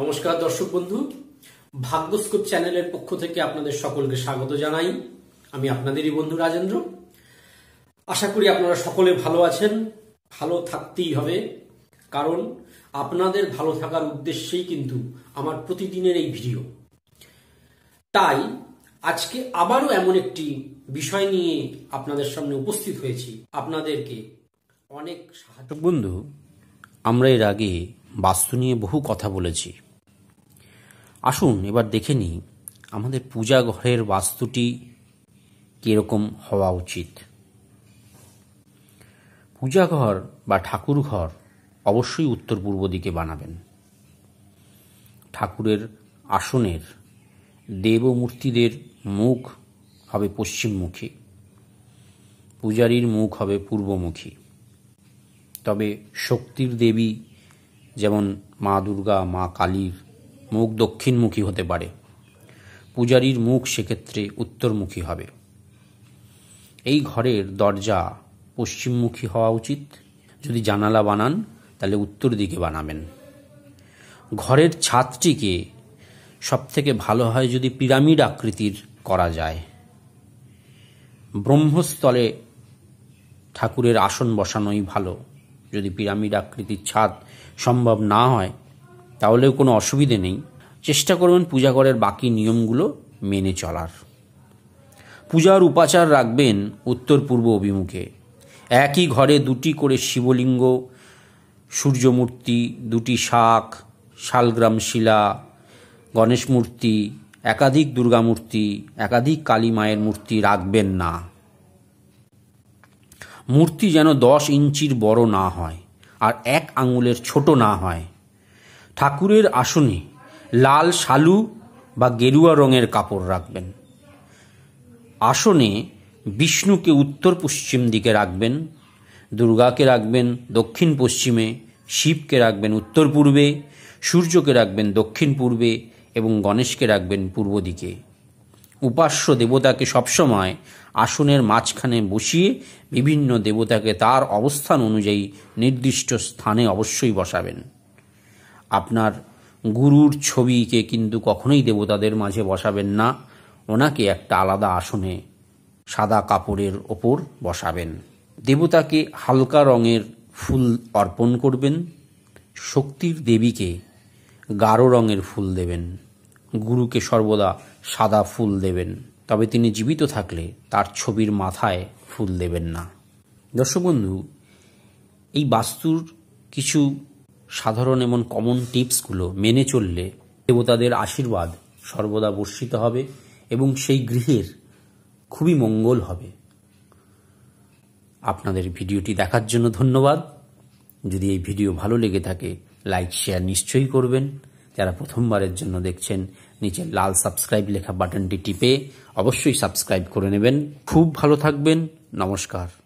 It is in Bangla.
নমস্কার দর্শক বন্ধু ভাগ্যস্কোপ চ্যানেলের পক্ষ থেকে আপনাদের সকলকে স্বাগত জানাই আমি আপনাদেরই বন্ধু রাজেন্দ্র আশা করি আপনারা সকলে ভালো আছেন ভালো থাকতেই হবে কারণ আপনাদের ভালো থাকার উদ্দেশ্যেই কিন্তু আমার প্রতিদিনের এই ভিডিও তাই আজকে আবারও এমন একটি বিষয় নিয়ে আপনাদের সামনে উপস্থিত হয়েছি আপনাদেরকে অনেক সাহায্য বন্ধু আমরা এর আগে বাস্তু নিয়ে বহু কথা বলেছি আসুন এবার দেখে নিই আমাদের পূজা ঘরের বাস্তুটি কীরকম হওয়া উচিত পূজাঘর বা ঠাকুর ঘর অবশ্যই উত্তর পূর্ব দিকে বানাবেন ঠাকুরের আসনের দেবমূর্তিদের মুখ হবে পশ্চিমমুখী পূজারীর মুখ হবে পূর্বমুখী তবে শক্তির দেবী যেমন মা দুর্গা মা কালীর মুখ দক্ষিণমুখী হতে পারে পূজারীর মুখ সেক্ষেত্রে উত্তরমুখী হবে এই ঘরের দরজা পশ্চিমমুখী হওয়া উচিত যদি জানালা বানান তাহলে উত্তর দিকে বানাবেন ঘরের ছাদটিকে সবথেকে ভালো হয় যদি পিরামিড আকৃতির করা যায় ব্রহ্মস্থলে ঠাকুরের আসন বসানোই ভালো যদি পিরামিড আকৃতির ছাদ সম্ভব না হয় তাহলেও কোনো অসুবিধে নেই চেষ্টা করবেন পূজা করার বাকি নিয়মগুলো মেনে চলার পূজার উপাচার রাখবেন উত্তর পূর্ব অভিমুখে একই ঘরে দুটি করে শিবলিঙ্গ সূর্যমূর্তি দুটি শাক শালগ্রাম শিলা গণেশ মূর্তি একাধিক দুর্গা মূর্তি একাধিক কালী মায়ের মূর্তি রাখবেন না মূর্তি যেন দশ ইঞ্চির বড় না হয় আর এক আঙুলের ছোট না হয় ঠাকুরের আসনে লাল শালু বা গেরুয়া রঙের কাপড় রাখবেন আসনে বিষ্ণুকে উত্তর পশ্চিম দিকে রাখবেন দুর্গাকে রাখবেন দক্ষিণ পশ্চিমে শিবকে রাখবেন উত্তর পূর্বে সূর্যকে রাখবেন দক্ষিণ পূর্বে এবং গণেশকে রাখবেন পূর্ব দিকে উপাস্য দেবতাকে সবসময় আসনের মাঝখানে বসিয়ে বিভিন্ন দেবতাকে তার অবস্থান অনুযায়ী নির্দিষ্ট স্থানে অবশ্যই বসাবেন আপনার গুরুর ছবিকে কিন্তু কখনোই দেবতাদের মাঝে বসাবেন না ওনাকে একটা আলাদা আসনে সাদা কাপড়ের ওপর বসাবেন দেবতাকে হালকা রঙের ফুল অর্পণ করবেন শক্তির দেবীকে গাঢ় রঙের ফুল দেবেন গুরুকে সর্বদা সাদা ফুল দেবেন তবে তিনি জীবিত থাকলে তার ছবির মাথায় ফুল দেবেন না দর্শক বন্ধু এই বাস্তুর কিছু সাধারণ এমন কমন টিপসগুলো মেনে চললে দেবতাদের আশীর্বাদ সর্বদা বর্ষিত হবে এবং সেই গৃহের খুবই মঙ্গল হবে আপনাদের ভিডিওটি দেখার জন্য ধন্যবাদ যদি এই ভিডিও ভালো লেগে থাকে লাইক শেয়ার নিশ্চয়ই করবেন যারা প্রথমবারের জন্য দেখছেন নিচে লাল সাবস্ক্রাইব লেখা বাটনটি টিপে অবশ্যই সাবস্ক্রাইব করে নেবেন খুব ভালো থাকবেন নমস্কার